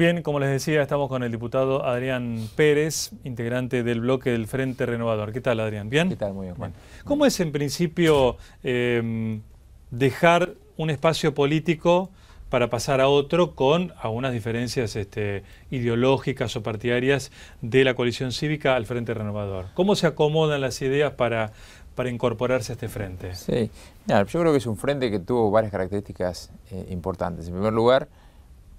Bien, como les decía, estamos con el diputado Adrián Pérez, integrante del bloque del Frente Renovador. ¿Qué tal, Adrián? ¿Bien? ¿Qué tal? Muy bien, ¿Cómo es, en principio, em, dejar un espacio político para pasar a otro con algunas diferencias este, ideológicas o partidarias de la coalición cívica al Frente Renovador? ¿Cómo se acomodan las ideas para, incorporarse a este frente? Sí, yo creo que es un frente que tuvo varias características eh, importantes. En primer lugar,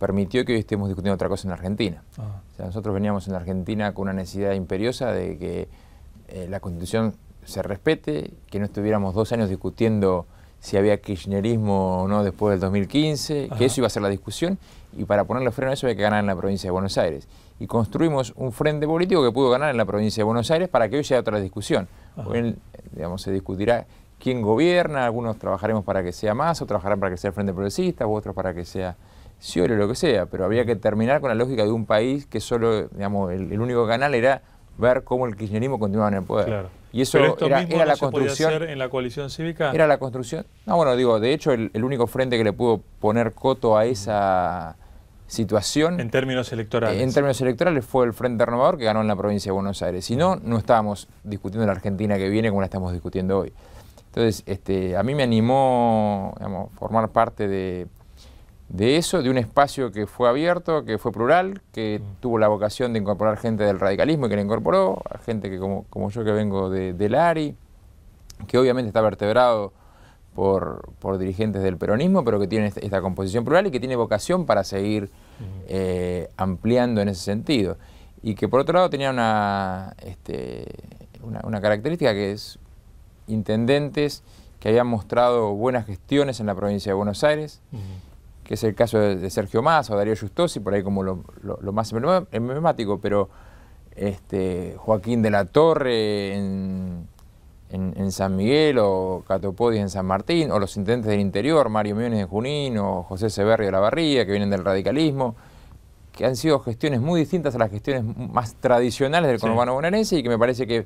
permitió que hoy estemos discutiendo otra cosa en Argentina. Ah. O sea, nosotros veníamos en Argentina con una necesidad imperiosa de que eh, la Constitución se respete, que no estuviéramos dos años discutiendo si había kirchnerismo o no después del 2015, que eso iba a ser la discusión, y para ponerle freno a eso había que ganar en la provincia de Buenos Aires. Y construimos un frente político que pudo ganar en la provincia de Buenos Aires para que hoy sea otra discusión. Hoy, digamos, se discutirá quién gobierna, algunos trabajaremos para que sea más, otros trabajarán para que sea el Frente Progresista, otros para que sea Sí, o lo que sea, pero había que terminar con la lógica de un país que solo, digamos, el, único canal era ver cómo el kirchnerismo continuaba en el poder. Claro. Y eso era, mismo la construcción. en la coalición cívica? Era la construcción. No, bueno, digo, de hecho, el, único frente que le pudo poner coto a esa situación. En términos electorales. Eh, en términos electorales fue el Frente Renovador que ganó en la provincia de Buenos Aires. Si no, no estábamos discutiendo la Argentina que viene como la estamos discutiendo hoy. Entonces, este, a mí me animó digamos, formar parte de de eso, de un espacio que fue abierto, que fue plural, que mm. tuvo la vocación de incorporar gente del radicalismo y que la incorporó, gente que como, yo que vengo de, del ARI, que obviamente está vertebrado por, dirigentes del peronismo, pero que tiene esta, composición plural y que tiene vocación para seguir mm. eh, ampliando en ese sentido. Y que por otro lado tenía este, una, una, característica que es intendentes que habían mostrado buenas gestiones en la provincia de Buenos Aires. Mm que es el caso de, Sergio Mazo o Darío Justosi, por ahí como lo, más emblemático, pero este, Joaquín de la Torre en, en, San Miguel o Catopodis en San Martín, o los intendentes del interior, Mario Miones en Junín o José Severio de la Barría, que vienen del radicalismo, que han sido gestiones muy distintas a las gestiones más tradicionales del conurbano bonaerense y que me parece que,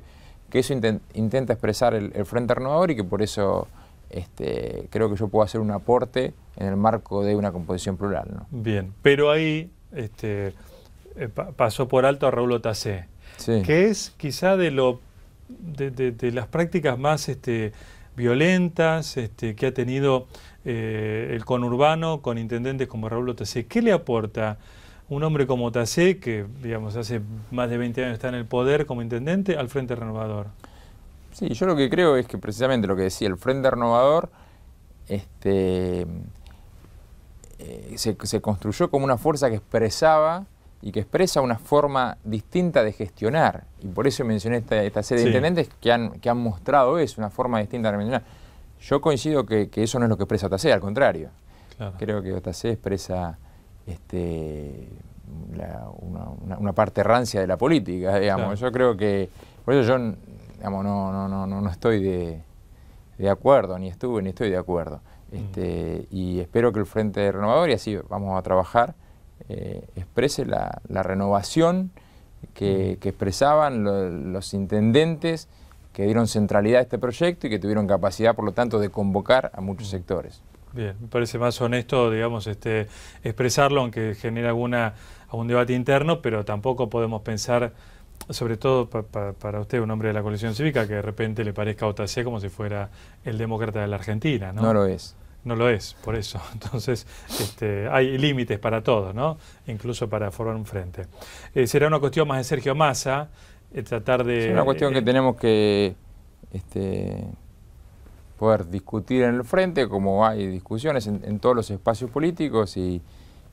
eso intenta expresar el, el Frente Renovador y que por eso... Este, creo que yo puedo hacer un aporte en el marco de una composición plural. Bien, pero ahí este, eh, pasó por alto a Raúl Otacé, que es quizá de, lo, de, las prácticas más este, violentas que ha tenido eh, el conurbano con intendentes como Raúl Otacé. ¿Qué le aporta? un hombre como Otacé, que digamos hace más de 20 años está en el poder como intendente, al Frente Renovador? Sí, yo lo que creo es que precisamente lo que decía el Frente Renovador este, eh, se, construyó como una fuerza que expresaba y que expresa una forma distinta de gestionar. Y por eso mencioné esta, serie de intendentes que han, que han mostrado eso, una forma distinta de gestionar. Yo coincido que, eso no es lo que expresa Otacé, al contrario. Creo que Otacé expresa este, una, parte rancia de la política, digamos. Yo creo que, por eso yo Digamos, no, no, no, no, estoy de, acuerdo, ni estuve, ni estoy de acuerdo. Mm. Este, y espero que el Frente Renovador, y así vamos a trabajar, eh, exprese la, renovación que, mm. expresaban los intendentes que dieron centralidad a este proyecto y que tuvieron capacidad, por lo tanto, de convocar a muchos mm. sectores. Bien, me parece más honesto, digamos, este, expresarlo, aunque genere alguna, algún debate interno, pero tampoco podemos pensar sobre todo para usted, un hombre de la coalición cívica, que de repente le parezca OTC como si fuera el demócrata de la Argentina, ¿no? lo es. No lo es, por eso. Entonces, este, hay límites para todo, ¿no? Incluso para formar un frente. Eh, será una cuestión más de Sergio Massa, eh, tratar de... Es una cuestión eh, que tenemos que este, poder discutir en el frente, como hay discusiones en, todos los espacios políticos y,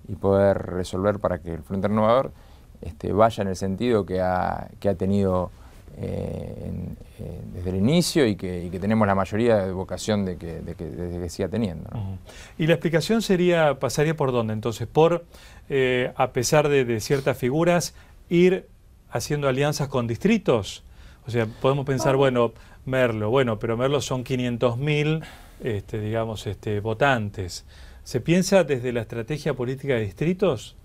y poder resolver para que el Frente Renovador este, vaya en el sentido que ha, que ha tenido eh, eh, desde el inicio y que, tenemos la mayoría de vocación de que, de siga teniendo. ¿Y la explicación sería, pasaría por dónde entonces? Por, eh, a pesar de, ciertas figuras, ir haciendo alianzas con distritos. O sea, podemos pensar, bueno, Merlo, bueno, pero Merlo son 500.000, este, digamos, este, votantes. ¿Se piensa desde la estrategia política de distritos?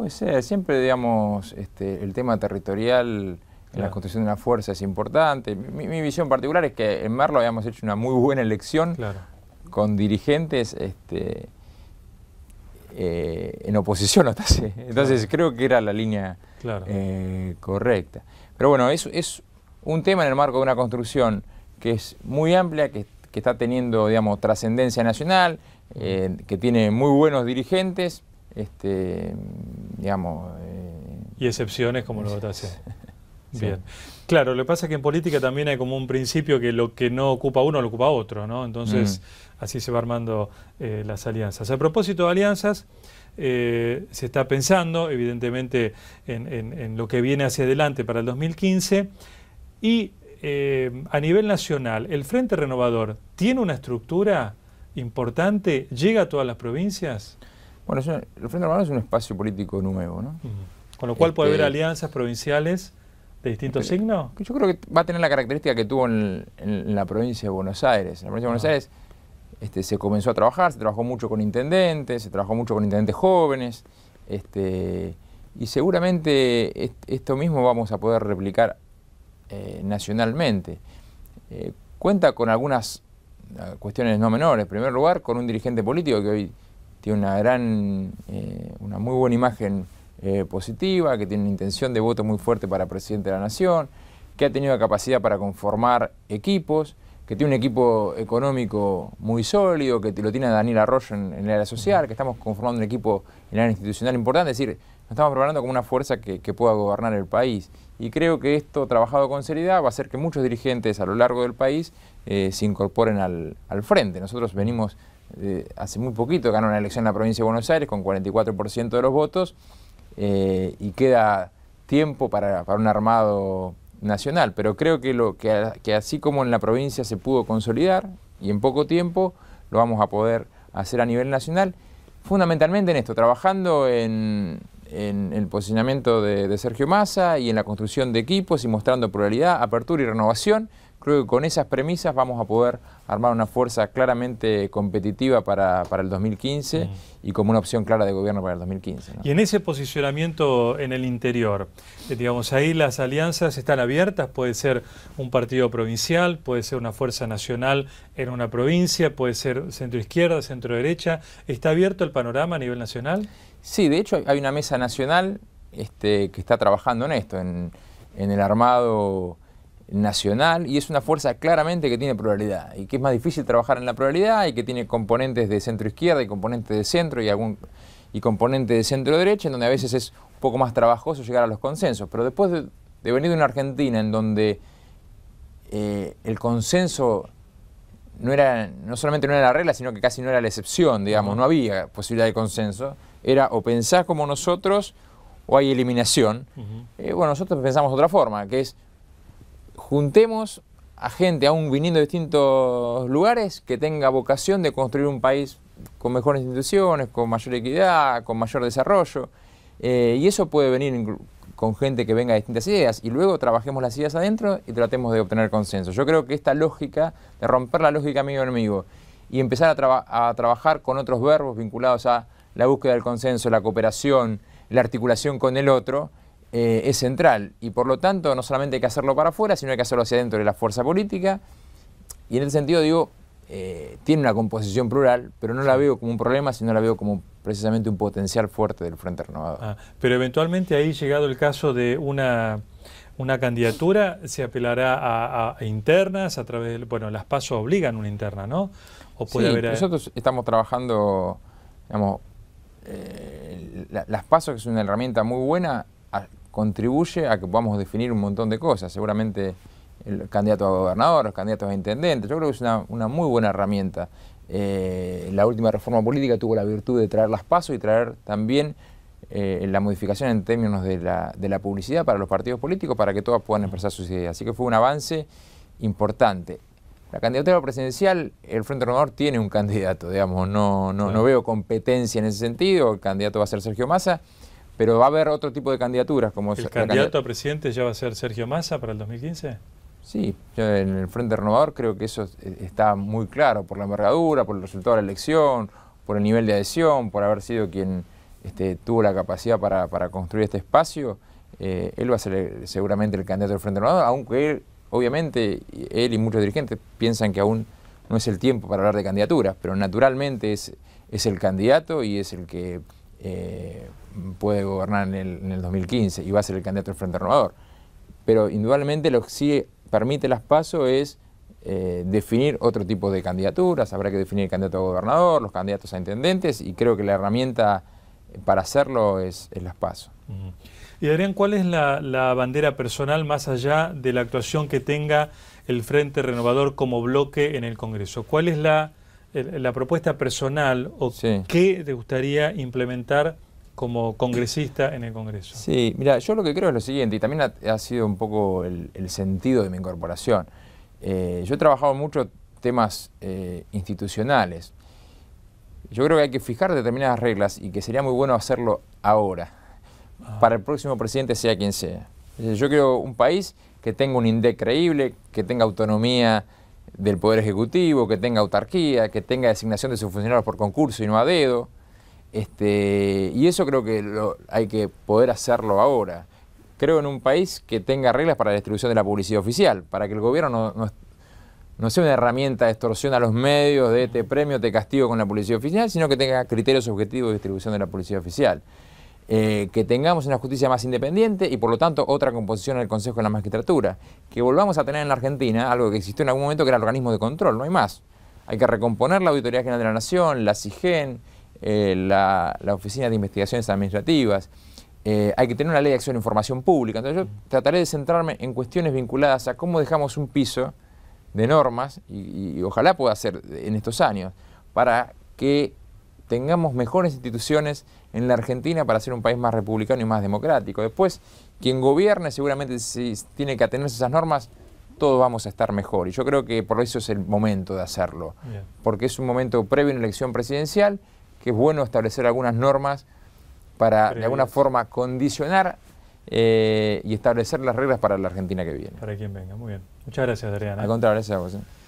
Puede ser, siempre digamos, este, el tema territorial en la construcción de una fuerza es importante. Mi, visión particular es que en Merlo habíamos hecho una muy buena elección con dirigentes este, eh, en oposición Entonces creo que era la línea eh, correcta. Pero bueno, es, es un tema en el marco de una construcción que es muy amplia, que, está teniendo, digamos, trascendencia nacional, eh, que tiene muy buenos dirigentes, este, digamos... y excepciones como lo votaciones. Bien. Claro, lo que pasa es que en política también hay como un principio que lo que no ocupa uno lo ocupa otro, ¿no? Entonces, mm. así se va armando eh, las alianzas. A propósito de alianzas, eh, se está pensando, evidentemente, en, lo que viene hacia adelante para el 2015. Y eh, a nivel nacional, ¿el Frente Renovador tiene una estructura importante? ¿Llega a todas las provincias? Bueno, el Frente Armado es un espacio político nuevo, ¿no? Con lo cual puede haber este, alianzas provinciales de distintos signos. Yo creo que va a tener la característica que tuvo en, la provincia de Buenos Aires. En la provincia de Buenos ah. Aires este, se comenzó a trabajar, se trabajó mucho con intendentes, se trabajó mucho con intendentes jóvenes, este, y seguramente esto mismo vamos a poder replicar eh, nacionalmente. Eh, cuenta con algunas eh, cuestiones no menores. En primer lugar, con un dirigente político que hoy tiene una gran, eh, una muy buena imagen eh, positiva, que tiene una intención de voto muy fuerte para presidente de la nación, que ha tenido la capacidad para conformar equipos, que tiene un equipo económico muy sólido, que lo tiene Daniel Arroyo en, el área social, que estamos conformando un equipo en el área institucional importante, es decir, nos estamos preparando como una fuerza que, pueda gobernar el país. Y creo que esto, trabajado con seriedad, va a hacer que muchos dirigentes a lo largo del país eh, se incorporen al, al frente. Nosotros venimos eh, hace muy poquito ganó una elección en la provincia de Buenos Aires con 44% de los votos eh, y queda tiempo para, un armado nacional. Pero creo que, lo, así como en la provincia se pudo consolidar y en poco tiempo lo vamos a poder hacer a nivel nacional, fundamentalmente en esto, trabajando en, el posicionamiento de, de, Sergio Massa y en la construcción de equipos y mostrando pluralidad, apertura y renovación, Creo que con esas premisas vamos a poder armar una fuerza claramente competitiva para, el 2015 y como una opción clara de gobierno para el 2015. Y en ese posicionamiento en el interior, eh, digamos, ahí las alianzas están abiertas, puede ser un partido provincial, puede ser una fuerza nacional en una provincia, puede ser centro-izquierda, centro-derecha, ¿está abierto el panorama a nivel nacional? Sí, de hecho hay una mesa nacional este, que está trabajando en esto, en, en el armado nacional y es una fuerza claramente que tiene pluralidad y que es más difícil trabajar en la pluralidad y que tiene componentes de centro izquierda y componentes de centro y algún y componente de centro derecha en donde a veces es un poco más trabajoso llegar a los consensos pero después de, venir de una Argentina en donde eh, el consenso no era no solamente no era la regla sino que casi no era la excepción digamos no había posibilidad de consenso era o pensás como nosotros o hay eliminación eh, bueno nosotros pensamos de otra forma que es juntemos a gente, aún viniendo de distintos lugares, que tenga vocación de construir un país con mejores instituciones, con mayor equidad, con mayor desarrollo. Eh, y eso puede venir con gente que venga de distintas ideas y luego trabajemos las ideas adentro y tratemos de obtener consenso. Yo creo que esta lógica de romper la lógica amigo-enemigo y empezar a, trabajar con otros verbos vinculados a la búsqueda del consenso, la cooperación, la articulación con el otro, eh, es central y por lo tanto no solamente hay que hacerlo para afuera, sino hay que hacerlo hacia adentro de la fuerza política. Y en el sentido digo, eh, tiene una composición plural, pero no la veo como un problema, sino la veo como precisamente un potencial fuerte del Frente Renovador. Ah, pero eventualmente ahí llegado el caso de una una candidatura se apelará a, internas a través de, bueno las pasos obligan una interna no sí, nosotros estamos trabajando digamos eh, las pasos que es una herramienta muy buena contribuye a que podamos definir un montón de cosas. Seguramente el candidato a gobernador, los candidatos a intendente. Yo creo que es una, muy buena herramienta. Eh, la última reforma política tuvo la virtud de traer las pasos y traer también eh, la modificación en términos de la, publicidad para los partidos políticos para que todas puedan expresar sus ideas. Así que fue un avance importante. La candidatura presidencial, el Frente Renovador tiene un candidato, digamos, no, no, no veo competencia en ese sentido, el candidato va a ser Sergio Massa. Pero va a haber otro tipo de candidaturas. como ¿El candidato a presidente ya va a ser Sergio Massa para el 2015? Sí, en el Frente Renovador creo que eso e-, está muy claro por la envergadura, por el resultado de la elección, por el nivel de adhesión, por haber sido quien este, tuvo la capacidad para, construir este espacio. Eh, él va a ser eh, seguramente el candidato del Frente Renovador, aunque él, obviamente él y muchos dirigentes piensan que aún no es el tiempo para hablar de candidaturas, pero naturalmente es el candidato y es el que eh, puede gobernar en el, 2015 y va a ser el candidato del Frente Renovador. Pero indudablemente lo que sí permite las PASO es eh, definir otro tipo de candidaturas, habrá que definir el candidato a gobernador, los candidatos a intendentes y creo que la herramienta para hacerlo es, el las PASO. Y Adrián, ¿cuál es la, bandera personal más allá de la actuación que tenga el Frente Renovador como bloque en el Congreso? ¿Cuál es la, la propuesta personal o qué te gustaría implementar como congresista en el Congreso? Sí, mira, yo lo que creo es lo siguiente, y también ha, sido un poco el, sentido de mi incorporación. Eh, yo he trabajado mucho temas eh, institucionales. Yo creo que hay que fijar determinadas reglas y que sería muy bueno hacerlo ahora, ah. para el próximo presidente sea quien sea. Yo quiero un país que tenga un INDEC creíble, que tenga autonomía del Poder Ejecutivo, que tenga autarquía, que tenga designación de sus funcionarios por concurso y no a dedo. Este, y eso creo que hay que poder hacerlo ahora. Creo en un país que tenga reglas para la distribución de la publicidad oficial, para que el gobierno no, sea una herramienta de extorsión a los medios de este premio, te castigo con la publicidad oficial, sino que tenga criterios objetivos de distribución de la publicidad oficial. Eh, que tengamos una justicia más independiente y por lo tanto otra composición en el Consejo de la Magistratura, que volvamos a tener en la Argentina algo que existió en algún momento que era el organismo de control, no hay más. Hay que recomponer la Auditoría General de la Nación, la CIGEN, eh, la, Oficina de Investigaciones Administrativas, eh, hay que tener una ley de acción de información pública. Entonces yo trataré de centrarme en cuestiones vinculadas a cómo dejamos un piso de normas, y, y ojalá pueda ser en estos años, para que tengamos mejores instituciones en la Argentina para ser un país más republicano y más democrático. Después, quien gobierne seguramente si tiene que atenerse a esas normas, todos vamos a estar mejor. Y yo creo que por eso es el momento de hacerlo, porque es un momento previo a una elección presidencial, que es bueno establecer algunas normas para de alguna forma condicionar eh, y establecer las reglas para la Argentina que viene. Para quien venga, muy bien. Muchas gracias, Adriana. Al contrario, gracias a ¿eh?